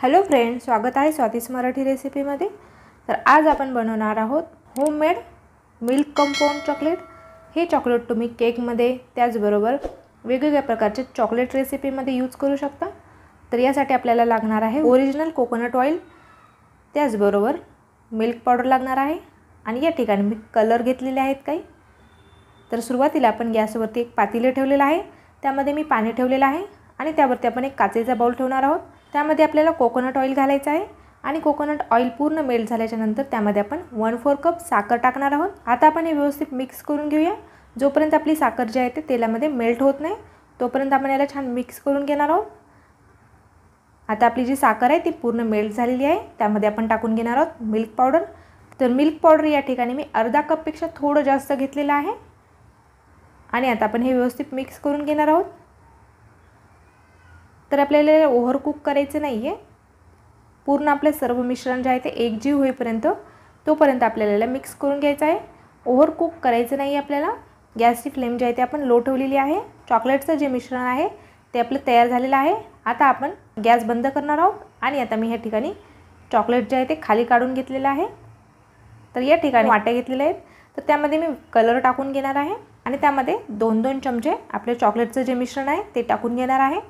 hello friend स्वागत आहे स्वातीस मराठी रेसिपीमध्ये तर आज आपण बनवणार आहोत होममेड मिल्क कंपाऊंड चॉकलेट हे चॉकलेट तुम्ही केकमध्ये त्याचबरोबर वेगवेगळ्या प्रकारचे चॉकलेट रेसिपीमध्ये यूज करू शकता तर यासाठी आपल्याला लागणार आहे ओरिजिनल कोकोनट ऑइल त्याचबरोबर मिल्क पावडर लागणार आहे आणि या ठिकाणी मी कलर घेतलेले आहेत काही तर सुरुवातीला आपण गॅसवरती एक पातेलं ठेवलेलं आहे त्यामध्ये मी पाणी ठेवलेलं आहे आणि त्यावरती आपण एक काचेचा बाऊल ठेवणार आहोत त्यामध्ये आपल्याला कोकोनट ऑइल घालायचं आहे आणि कोकोनट ऑइल पूर्ण मेल्ट झाल्याच्यानंतर त्यामध्ये आपण वन फोर कप साखर टाकणार आहोत आता आपण हे व्यवस्थित मिक्स करून घेऊया जोपर्यंत आपली साखर जी आहे ते तेलामध्ये मेल्ट होत नाही तोपर्यंत आपण याला छान मिक्स करून घेणार आहोत आता आपली जी साखर आहे ती पूर्ण मेल्ट झालेली आहे त्यामध्ये आपण टाकून घेणार आहोत मिल्क पावडर तर मिल्क पावडर या ठिकाणी मी अर्धा कपपेक्षा थोडं जास्त घेतलेलं आहे आणि आता आपण हे व्यवस्थित मिक्स करून घेणार आहोत तर आपल्याला कुक करायचं नाही आहे पूर्ण आपलं सर्व मिश्रण जे आहे ते एकजीव होईपर्यंत तोपर्यंत आपल्याला मिक्स करून घ्यायचं आहे कुक करायचं नाही आपल्याला गॅसची फ्लेम जी आहे ते आपण लो ठेवलेली आहे चॉकलेटचं जे मिश्रण आहे ते आपलं तयार झालेलं आहे आता आपण गॅस बंद करणार आहोत आणि आता मी ह्या ठिकाणी चॉकलेट जे आहे ते खाली काढून घेतलेलं आहे तर या ठिकाणी वाट्या घेतलेल्या आहेत तर त्यामध्ये मी कलर टाकून घेणार आहे आणि त्यामध्ये दोन दोन चमचे आपले चॉकलेटचं जे मिश्रण आहे ते टाकून घेणार आहे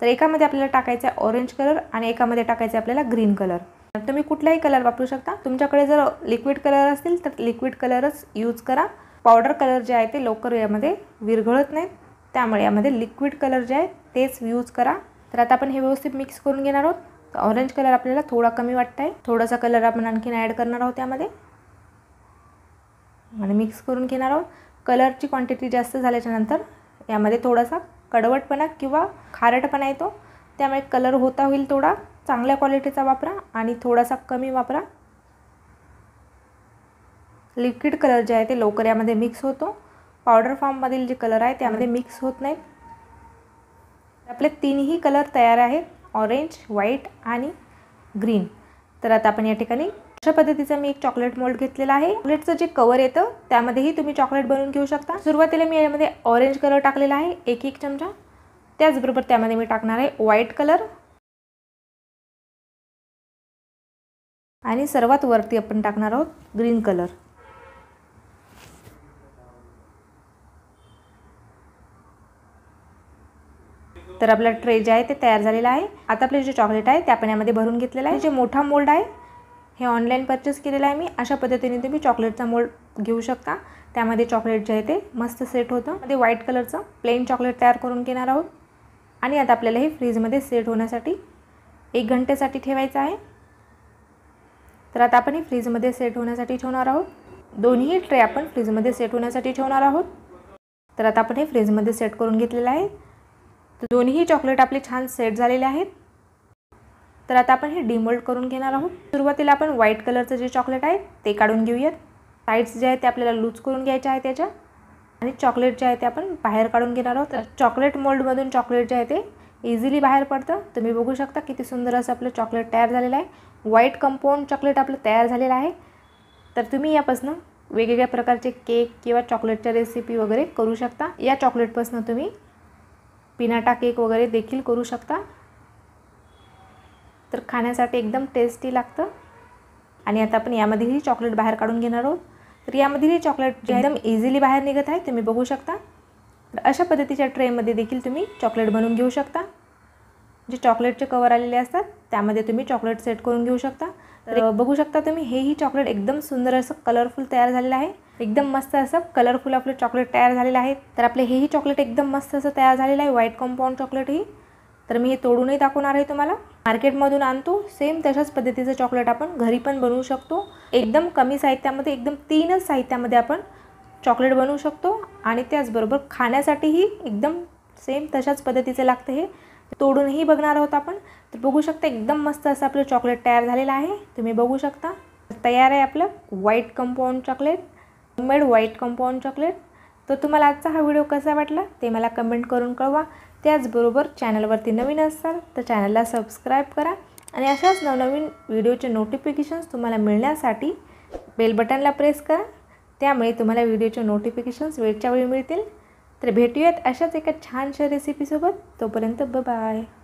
तर एकामध्ये आपल्याला टाकायचं आहे ऑरेंज कलर आणि एकामध्ये टाकायचं आहे आपल्याला ग्रीन कलर तुम्ही कुठलाही कलर वापरू शकता तुमच्याकडे जर लिक्विड कलर असतील तर लिक्विड कलरच यूज करा पावडर कलर जे आहे ते लवकर यामध्ये विरघळत नाहीत त्यामुळे यामध्ये लिक्विड कलर जे आहे तेच यूज करा तर आता आपण हे व्यवस्थित मिक्स करून घेणार आहोत तर ऑरेंज कलर आपल्याला थोडा कमी वाटत आहे थोडासा कलर आपण आणखीन ॲड करणार आहोत त्यामध्ये आणि मिक्स करून घेणार आहोत कलरची क्वांटिटी जास्त झाल्याच्यानंतर यामध्ये थोडासा कडवटपणा किंवा खारटपणा येतो त्यामुळे कलर होता होईल थोडा चांगल्या क्वालिटीचा वापरा आणि थोडासा कमी वापरा लिक्विड कलर जे आहे ते लवकर यामध्ये मिक्स होतो पावडर फॉर्ममधील जे कलर आहे त्यामध्ये मिक्स होत नाहीत आपले तीनही कलर तयार आहेत ऑरेंज व्हाईट आणि ग्रीन तर आता आपण या ठिकाणी अशा पद्धतीचा मी एक चॉकलेट मोल्ड घेतलेला आहे चॉकलेटचं जे कवर येतं त्यामध्येही तुम्ही चॉकलेट बनवून घेऊ शकता सुरुवातीला मी यामध्ये ऑरेंज कलर टाकलेला आहे एक एक चमचा त्याचबरोबर त्यामध्ये मी टाकणार आहे व्हाईट कलर आणि सर्वात वरती आपण टाकणार आहोत ग्रीन कलर तर आपला ट्रे जे आहे ते तयार झालेला आहे आता आपले जे चॉकलेट आहे ते आपण यामध्ये भरून घेतलेलं आहे जे मोठा मोल्ड आहे हे ऑनलाईन परचेस केलेलं आहे मी अशा पद्धतीने तुम्ही चॉकलेटचा मोल्ड घेऊ शकता त्यामध्ये चॉकलेट जे आहे ते मस्त सेट होतं मध्ये व्हाईट कलरचं प्लेन चॉकलेट तयार करून घेणार आहोत आणि आता आपल्याला हे फ्रीजमध्ये सेट होण्यासाठी एक घंटेसाठी ठेवायचं आहे तर आता आपण हे फ्रीजमध्ये सेट होण्यासाठी ठेवणार आहोत दोन्ही ट्रे आपण फ्रीजमध्ये सेट होण्यासाठी ठेवणार आहोत तर आता आपण हे फ्रीजमध्ये सेट करून घेतलेलं आहे तर दोन्ही चॉकलेट आपले छान सेट झालेले आहेत तर आता आपण हे डिमोल्ड करून घेणार आहोत सुरुवातीला आपण व्हाईट कलरचं जे चॉकलेट आहे ते काढून घेऊयात साईड्स जे आहे ते आपल्याला लूज करून घ्यायचे आहे त्याच्या आणि चॉकलेट जे आहे ते आपण बाहेर काढून घेणार आहोत चॉकलेट मोल्डमधून चॉकलेट जे आहे ते इझिली बाहेर पडतं तुम्ही बघू शकता किती सुंदर असं आपलं चॉकलेट तयार झालेलं आहे व्हाईट कंपाऊंड चॉकलेट आपलं तयार झालेलं आहे तर तुम्ही यापासून वेगवेगळ्या प्रकारचे केक किंवा चॉकलेटच्या रेसिपी वगैरे करू शकता या चॉकलेटपासून तुम्ही पिनाटा केक वगैरे देखील करू शकता तर खाण्यासाठी एकदम टेस्टी लागतं आणि आता आपण यामध्येही चॉकलेट बाहेर काढून घेणार आहोत तर यामधील ही चॉकलेट एकदम इझिली बाहेर निघत आहे तुम्ही बघू शकता तर अशा पद्धतीच्या ट्रेमध्ये देखील तुम्ही चॉकलेट बनवून घेऊ शकता जे चॉकलेटचे कवर आलेले असतात त्यामध्ये तुम्ही चॉकलेट सेट करून घेऊ शकता तर बघू शकता तुम्ही हेही चॉकलेट एकदम सुंदर असं कलरफुल तयार झालेलं आहे एकदम मस्त असं कलरफुल आपलं चॉकलेट तयार झालेलं आहे तर आपले हेही चॉकलेट एकदम मस्त असं तयार झालेलं आहे व्हाईट कॉम्पाऊंड चॉकलेटही तर मी हे तोडूनही दाखवणार आहे तुम्हाला मार्केटमधून आणतो सेम तशाच पद्धतीचं चॉकलेट आपण घरी पण बनवू शकतो एकदम कमी साहित्यामध्ये एकदम तीनच साहित्यामध्ये आपण चॉकलेट बनवू शकतो आणि त्याचबरोबर खाण्यासाठीही एकदम सेम तशाच पद्धतीचं लागतं हे तोडूनही बघणार आहोत आपण तर बघू शकता एकदम मस्त असं आपलं चॉकलेट तयार झालेलं आहे तुम्ही बघू शकता तयार आहे आपलं white compound chocolate made white compound chocolate तर तुम्हाला आजचा हा व्हिडिओ कसा वाटला ते मला कमेंट करून कळवा त्याचबरोबर चॅनलवरती नवीन असाल तर चॅनलला सबस्क्राईब करा आणि अशाच नवनवीन व्हिडिओचे नोटिफिकेशन्स तुम्हाला मिळण्यासाठी बेल बटनला प्रेस करा त्यामुळे तुम्हाला व्हिडिओचे नोटिफिकेशन्स वेळच्या वेळी मिळतील तर भेटूयात अशाच एका छानशा रेसिपीसोबत तोपर्यंत ब बाय